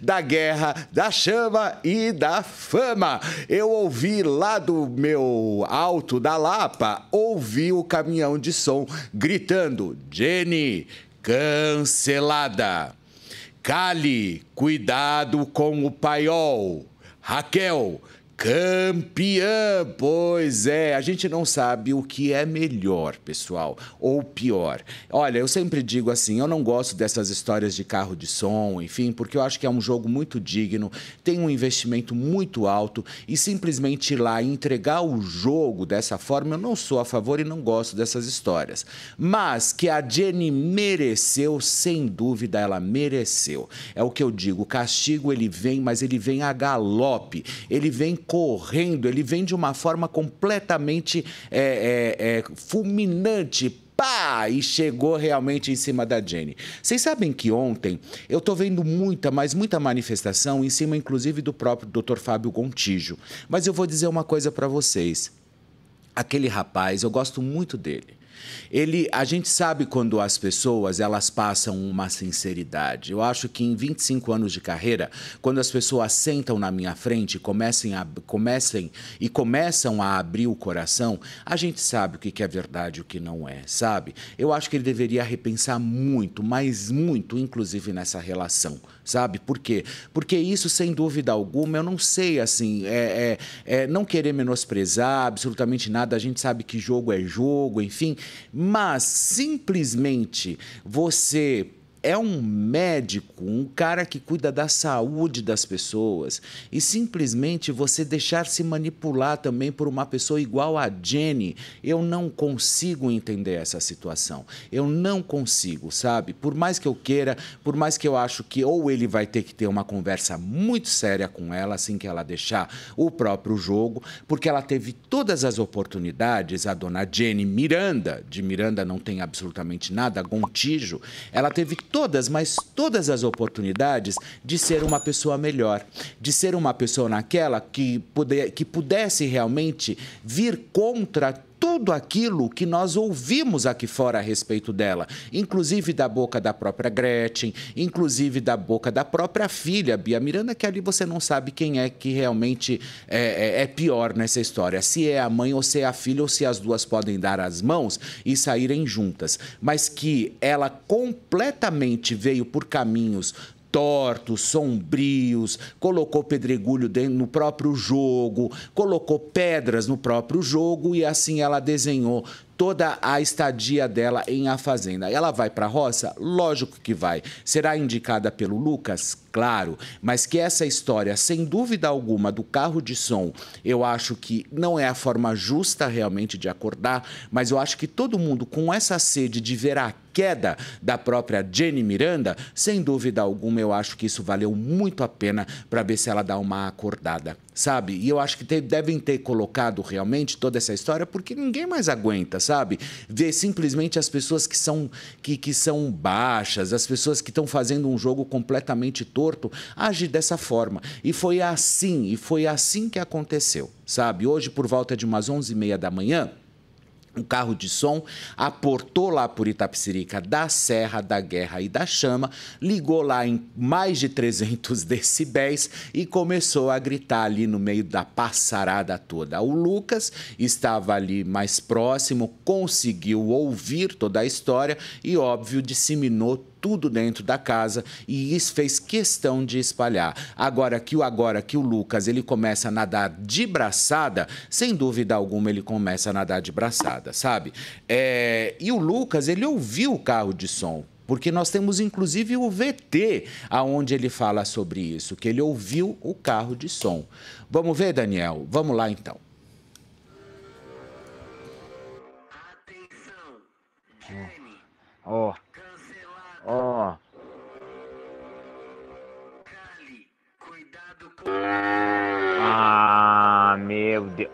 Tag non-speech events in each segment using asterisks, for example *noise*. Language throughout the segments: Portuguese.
da guerra, da chama e da fama. Eu ouvi lá do meu alto da Lapa, ouvi o caminhão de som gritando: Jenny, cancelada. Cali, cuidado com o paiol. Raquel, campeã. Pois é, a gente não sabe o que é melhor, pessoal, ou pior. Olha, eu sempre digo assim, eu não gosto dessas histórias de carro de som, enfim, porque eu acho que é um jogo muito digno, tem um investimento muito alto e simplesmente ir lá e entregar o jogo dessa forma, eu não sou a favor e não gosto dessas histórias. Mas que a Jenny mereceu, sem dúvida ela mereceu. É o que eu digo, o castigo ele vem, mas ele vem a galope. Ele vem correndo, ele vem de uma forma completamente é, é, é, fulminante, pá, e chegou realmente em cima da Jenny. Vocês sabem que ontem eu estou vendo muita, mas muita manifestação em cima, inclusive, do próprio Dr. Fábio Gontijo. Mas eu vou dizer uma coisa para vocês. Aquele rapaz, eu gosto muito dele. Ele, a gente sabe quando as pessoas elas passam uma sinceridade. Eu acho que em 25 anos de carreira, quando as pessoas sentam na minha frente, comecem a, comecem e começam a abrir o coração, a gente sabe o que é verdade e o que não é, sabe? Eu acho que ele deveria repensar muito, mas muito, inclusive nessa relação, sabe? Por quê? Porque isso, sem dúvida alguma, eu não sei assim, é, é, é não querer menosprezar absolutamente nada. A gente sabe que jogo é jogo, enfim. Mas simplesmente você é um médico, um cara que cuida da saúde das pessoas. E simplesmente você deixar se manipular também por uma pessoa igual a Jenny, eu não consigo entender essa situação. Eu não consigo, sabe? Por mais que eu queira, por mais que eu acho que ou ele vai ter que ter uma conversa muito séria com ela assim que ela deixar o próprio jogo, porque ela teve todas as oportunidades, a dona Jenny Miranda, de Miranda não tem absolutamente nada, Gontijo, ela teve todas, mas todas as oportunidades de ser uma pessoa melhor, de ser uma pessoa naquela que, puder, que pudesse realmente vir contra tudo aquilo que nós ouvimos aqui fora a respeito dela, inclusive da boca da própria Gretchen, inclusive da boca da própria filha Bia Miranda, que ali você não sabe quem é que realmente é, é, é pior nessa história, se é a mãe ou se é a filha ou se as duas podem dar as mãos e saírem juntas, mas que ela completamente veio por caminhos tortos, sombrios, colocou pedregulho no próprio jogo, colocou pedras no próprio jogo e assim ela desenhou toda a estadia dela em A Fazenda. Ela vai para a roça? Lógico que vai. Será indicada pelo Lucas? Claro. Mas que essa história, sem dúvida alguma, do carro de som, eu acho que não é a forma justa realmente de acordar, mas eu acho que todo mundo com essa sede de ver a queda da própria Jenny Miranda, sem dúvida alguma, eu acho que isso valeu muito a pena para ver se ela dá uma acordada sabe? E eu acho que te, devem ter colocado realmente toda essa história porque ninguém mais aguenta, sabe? Ver simplesmente as pessoas que são, que, que são baixas, as pessoas que estão fazendo um jogo completamente torto, agir dessa forma. E foi assim, e foi assim que aconteceu, sabe? Hoje, por volta de umas 11h30 da manhã, um carro de som, aportou lá por Itapsirica da Serra, da Guerra e da Chama, ligou lá em mais de 300 *laughs* decibéis e começou a gritar ali no meio da passarada toda. O Lucas estava ali mais próximo, conseguiu ouvir toda a história e, óbvio, disseminou tudo dentro da casa e isso fez questão de espalhar. Agora que o agora que o Lucas ele começa a nadar de braçada, sem dúvida alguma ele começa a nadar de braçada, sabe? É, e o Lucas ele ouviu o carro de som porque nós temos inclusive o VT, aonde ele fala sobre isso, que ele ouviu o carro de som. Vamos ver, Daniel? Vamos lá então. Atenção, Jenny. Ó. Oh. Ó. Oh. Ah, meu Deus.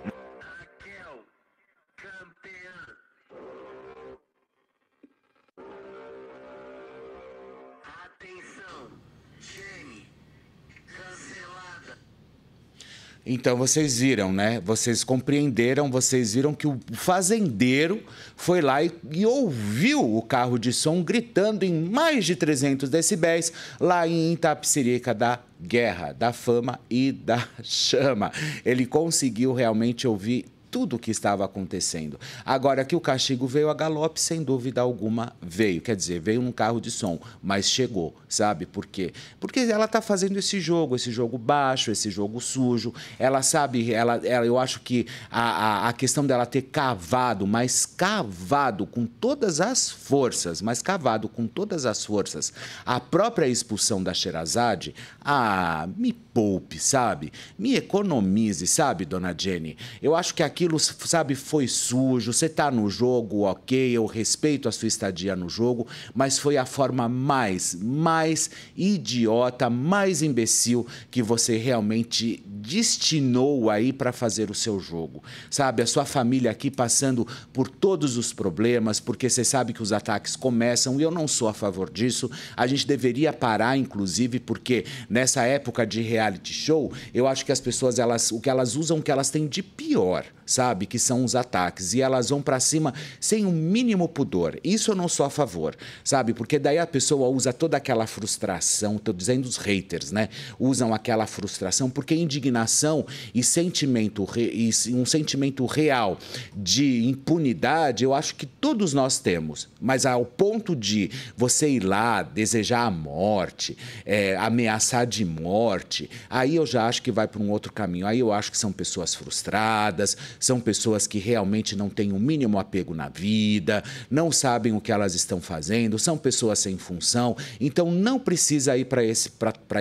Então vocês viram, né? Vocês compreenderam, vocês viram que o fazendeiro foi lá e, e, ouviu o carro de som gritando em mais de 300 decibéis lá em Itapsirica da guerra, da fama e da *laughs* chama. Ele conseguiu realmente ouvir tudo o que estava acontecendo. Agora que o castigo veio a galope, sem dúvida alguma veio. Quer dizer, veio num carro de som, mas chegou, sabe por quê? Porque ela está fazendo esse jogo, esse jogo baixo, esse jogo sujo. Ela sabe, ela, ela eu acho que a, a, a questão dela ter cavado, mas cavado com todas as forças, mas cavado com todas as forças, a própria expulsão da Sherazade, ah, me poupe, sabe? Me economize, sabe, dona Jenny? Eu acho que aqui aquilo, sabe, foi sujo, você está no jogo, ok, eu respeito a sua estadia no jogo, mas foi a forma mais, mais idiota, mais imbecil que você realmente destinou aí para fazer o seu jogo. Sabe, a sua família aqui passando por todos os problemas, porque você sabe que os ataques começam e eu não sou a favor disso. A gente deveria parar, inclusive, porque nessa época de reality show, eu acho que as pessoas, elas, o que elas usam, o que elas têm de pior, sabe, que são os ataques. E elas vão para cima sem o um mínimo pudor. Isso eu não sou a favor, sabe, porque daí a pessoa usa toda aquela frustração, estou dizendo os haters, né? Usam aquela frustração porque indignação indignação e sentimento e um sentimento real de impunidade, eu acho que todos nós temos. Mas ao ponto de você ir lá desejar a morte, é, ameaçar de morte, aí eu já acho que vai para um outro caminho. Aí eu acho que são pessoas frustradas, são pessoas que realmente não têm o um mínimo apego na vida, não sabem o que elas estão fazendo, são pessoas sem função. Então não precisa ir para esse,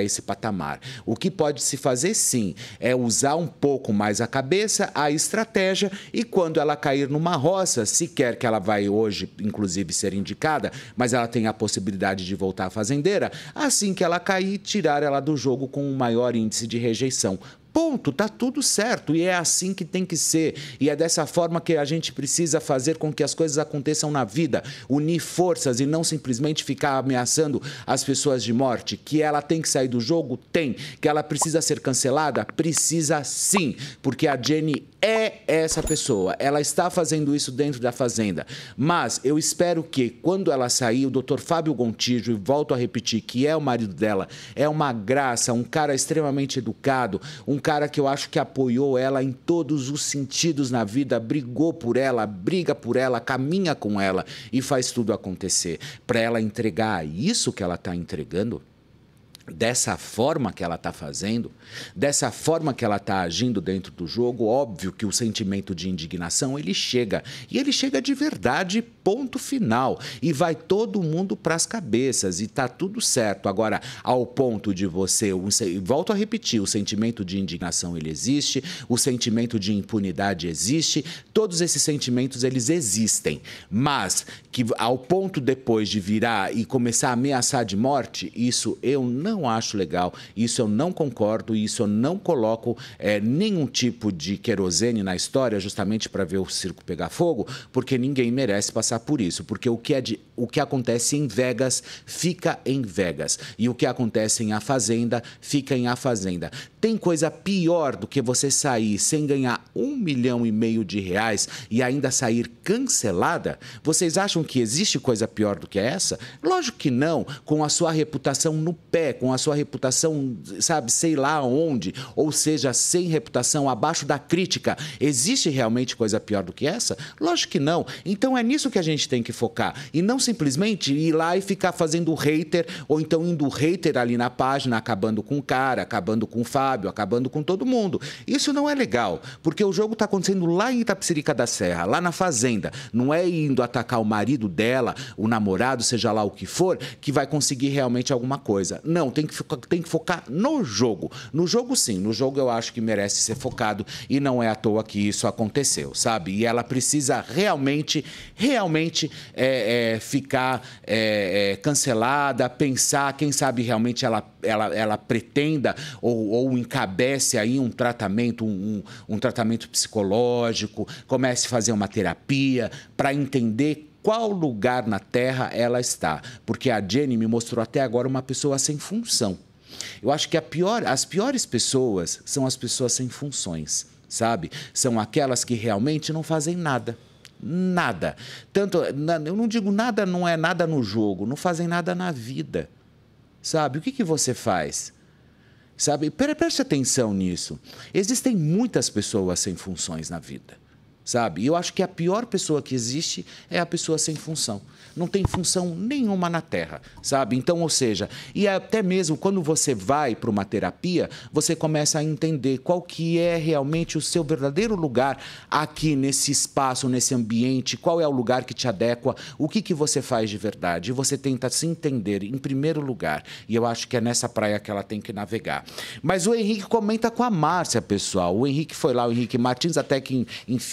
esse patamar. O que pode se fazer, sim, é usar um pouco mais a cabeça, a estratégia e quando ela cair numa roça, se quer que ela vai hoje, inclusive, ser indicada, mas ela tem a possibilidade de voltar à fazendeira, assim que ela cair, tirar ela do jogo com um maior índice de rejeição. Ponto, tá tudo certo e é assim que tem que ser. E é dessa forma que a gente precisa fazer com que as coisas aconteçam na vida, unir forças e não simplesmente ficar ameaçando as pessoas de morte. Que ela tem que sair do jogo? Tem. Que ela precisa ser cancelada? Precisa sim, porque a Jenny é essa pessoa. Ela está fazendo isso dentro da fazenda. Mas eu espero que quando ela sair, o Dr. Fábio Gontijo, e volto a repetir que é o marido dela, é uma graça, um cara extremamente educado, um cara cara que eu acho que apoiou ela em todos os sentidos na vida, brigou por ela, briga por ela, caminha com ela e faz tudo acontecer. Para ela entregar isso que ela está entregando, dessa forma que ela está fazendo, dessa forma que ela está agindo dentro do jogo, óbvio que o sentimento de indignação ele chega e ele chega de verdade, ponto final. E vai todo mundo para as cabeças e tá tudo certo. Agora, ao ponto de você, volto a repetir, o sentimento de indignação ele existe, o sentimento de impunidade existe, todos esses sentimentos eles existem, mas que ao ponto depois de virar e começar a ameaçar de morte, isso eu não não acho legal, isso eu não concordo, isso eu não coloco é, nenhum tipo de querosene na história, justamente para ver o circo pegar fogo, porque ninguém merece passar por isso. Porque o que, é de, o que acontece em Vegas fica em Vegas. E o que acontece em A Fazenda fica em A Fazenda. Tem coisa pior do que você sair sem ganhar um milhão e meio de reais e ainda sair cancelada? Vocês acham que existe coisa pior do que essa? Lógico que não, com a sua reputação no pé, com a sua reputação, sabe, sei lá onde, ou seja, sem reputação, abaixo da crítica, existe realmente coisa pior do que essa? Lógico que não. Então é nisso que a gente tem que focar. E não simplesmente ir lá e ficar fazendo hater, ou então indo hater ali na página, acabando com o cara, acabando com o Fábio, acabando com todo mundo. Isso não é legal, porque o jogo está acontecendo lá em Itapsirica da Serra, lá na fazenda. Não é indo atacar o marido dela, o namorado, seja lá o que for, que vai conseguir realmente alguma coisa. Não, tem que, focar, tem que focar no jogo. No jogo, sim. No jogo eu acho que merece ser focado e não é à toa que isso aconteceu, sabe? E ela precisa realmente, realmente é, é, ficar é, é cancelada, pensar, quem sabe realmente ela, ela, ela pretenda ou, ou encabece aí um tratamento, um, um, um tratamento psicológico, comece a fazer uma terapia para entender qual lugar na Terra ela está. Porque a Jenny me mostrou até agora uma pessoa sem função. Eu acho que pior, as piores pessoas são as pessoas sem funções, sabe? São aquelas que realmente não fazem nada. Nada. Tanto, eu não digo nada, não é nada no jogo, não fazem nada na vida. Sabe? O que, que você faz? Sabe? Preste atenção nisso. Existem muitas pessoas sem funções na vida sabe? E eu acho que a pior pessoa que existe é a pessoa sem função. Não tem função nenhuma na Terra, sabe? Então, ou seja, e até mesmo quando você vai para uma terapia, você começa a entender qual que é realmente o seu verdadeiro lugar aqui nesse espaço, nesse ambiente, qual é o lugar que te adequa, o que, que você faz de verdade. E você tenta se entender em primeiro lugar. E eu acho que é nessa praia que ela tem que navegar. Mas o Henrique comenta com a Márcia, pessoal. O Henrique foi lá, o Henrique Martins, até que, enfim,